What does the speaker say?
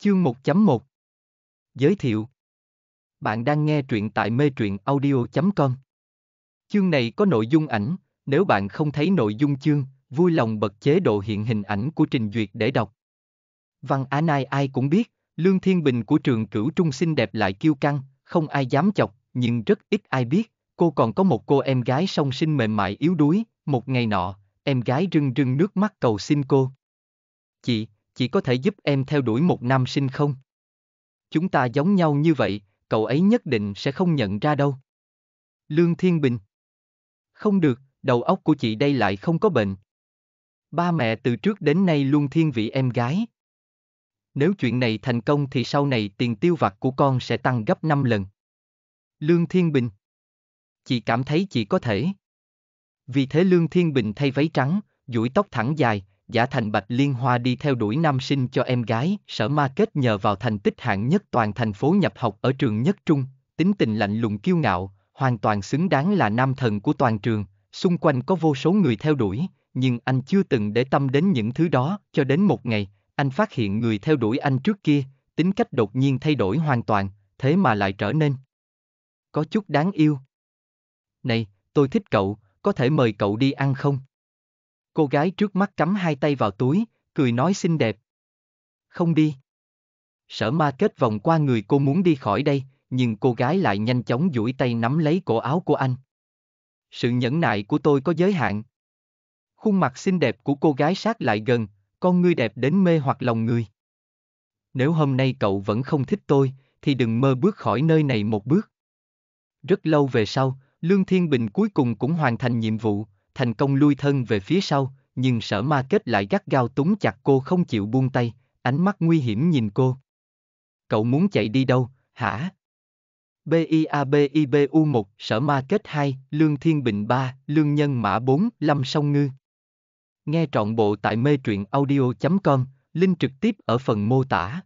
Chương 1.1 Giới thiệu Bạn đang nghe truyện tại mê truyện audio.com Chương này có nội dung ảnh, nếu bạn không thấy nội dung chương, vui lòng bật chế độ hiện hình ảnh của trình duyệt để đọc. Văn Á Nai ai cũng biết, Lương Thiên Bình của trường cửu trung xinh đẹp lại kiêu căng, không ai dám chọc, nhưng rất ít ai biết, cô còn có một cô em gái song sinh mềm mại yếu đuối, một ngày nọ, em gái rưng rưng nước mắt cầu xin cô. Chị, chỉ có thể giúp em theo đuổi một nam sinh không? Chúng ta giống nhau như vậy, cậu ấy nhất định sẽ không nhận ra đâu. Lương Thiên Bình Không được, đầu óc của chị đây lại không có bệnh. Ba mẹ từ trước đến nay luôn thiên vị em gái. Nếu chuyện này thành công thì sau này tiền tiêu vặt của con sẽ tăng gấp 5 lần. Lương Thiên Bình Chị cảm thấy chị có thể. Vì thế Lương Thiên Bình thay váy trắng, duỗi tóc thẳng dài, giả thành Bạch Liên Hoa đi theo đuổi nam sinh cho em gái, sở ma kết nhờ vào thành tích hạng nhất toàn thành phố nhập học ở trường nhất trung, tính tình lạnh lùng kiêu ngạo, hoàn toàn xứng đáng là nam thần của toàn trường, xung quanh có vô số người theo đuổi, nhưng anh chưa từng để tâm đến những thứ đó, cho đến một ngày, anh phát hiện người theo đuổi anh trước kia, tính cách đột nhiên thay đổi hoàn toàn, thế mà lại trở nên có chút đáng yêu. Này, tôi thích cậu, có thể mời cậu đi ăn không? Cô gái trước mắt cắm hai tay vào túi, cười nói xinh đẹp. Không đi. Sở ma kết vòng qua người cô muốn đi khỏi đây, nhưng cô gái lại nhanh chóng duỗi tay nắm lấy cổ áo của anh. Sự nhẫn nại của tôi có giới hạn. Khuôn mặt xinh đẹp của cô gái sát lại gần, con ngươi đẹp đến mê hoặc lòng người. Nếu hôm nay cậu vẫn không thích tôi, thì đừng mơ bước khỏi nơi này một bước. Rất lâu về sau, Lương Thiên Bình cuối cùng cũng hoàn thành nhiệm vụ, thành công lui thân về phía sau, nhưng sở ma kết lại gắt gao túng chặt cô không chịu buông tay, ánh mắt nguy hiểm nhìn cô. Cậu muốn chạy đi đâu, hả? B b b i i a u 1, Sở Ma Kết 2, Lương Thiên Bình 3, Lương Nhân Mã 4, Lâm Song Ngư. Nghe trọn bộ tại mê truyện audio.com, link trực tiếp ở phần mô tả.